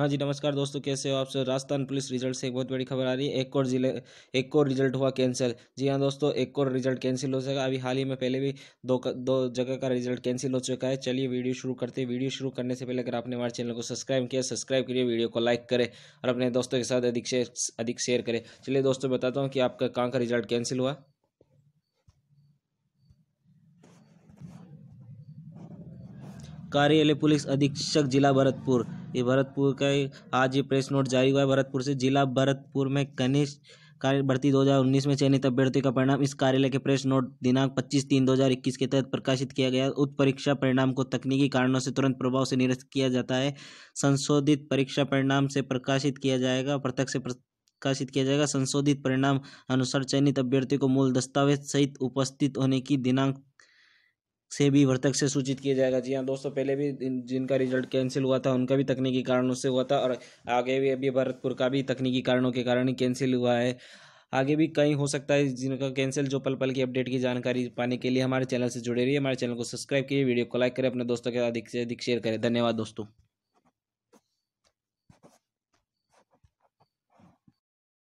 हाँ जी नमस्कार दोस्तों कैसे हो आप सब राजस्थान पुलिस रिजल्ट से एक बहुत बड़ी खबर आ रही है एक और जिले एक और रिजल्ट हुआ कैंसिल जी हाँ दोस्तों एक और रिजल्ट कैंसिल हो सका अभी हाल ही में पहले भी दो दो जगह का रिजल्ट कैंसिल हो चुका है चलिए वीडियो शुरू करते हैं वीडियो शुरू करने से पहले अगर आपने हमारे चैनल को सब्सक्राइब किया सब्सक्राइब करिए वीडियो को लाइक करें और अपने दोस्तों के साथ अधिक शेयर अधिक शेयर करें चलिए दोस्तों बताता हूँ कि आपका कहाँ का रिजल्ट कैंसिल हुआ कार्यालय पुलिस अधीक्षक जिला भरतपुर ये भरतपुर का आज ये प्रेस नोट जारी हुआ है भरतपुर से जिला भरतपुर में कनिष्ठ कार्य भर्ती 2019 में चयनित अभ्यर्थियों का परिणाम इस कार्यालय के प्रेस नोट दिनांक 25 तीन 2021 के तहत प्रकाशित किया गया उत्त परीक्षा परिणाम को तकनीकी कारणों से तुरंत प्रभाव से निरस्त किया जाता है संशोधित परीक्षा परिणाम से प्रकाशित किया जाएगा प्रत्यक्ष से प्रकाशित किया जाएगा संशोधित परिणाम अनुसार चयनित अभ्यर्थियों को मूल दस्तावेज सहित उपस्थित होने की दिनांक से भी वर्तक से सूचित किया जाएगा जी हाँ दोस्तों पहले भी जिनका रिजल्ट कैंसिल हुआ था उनका भी तकनीकी कारणों से हुआ था और आगे भी अभी भरतपुर का भी तकनीकी कारणों के कारण ही कैंसिल हुआ है आगे भी कहीं हो सकता है जिनका कैंसिल जो पल पल की अपडेट की जानकारी पाने के लिए हमारे चैनल से जुड़े रहिए हमारे चैनल को सब्सक्राइब किए वीडियो को लाइक करें अपने दोस्तों के साथ अधिक से अधिक शेयर करें धन्यवाद दोस्तों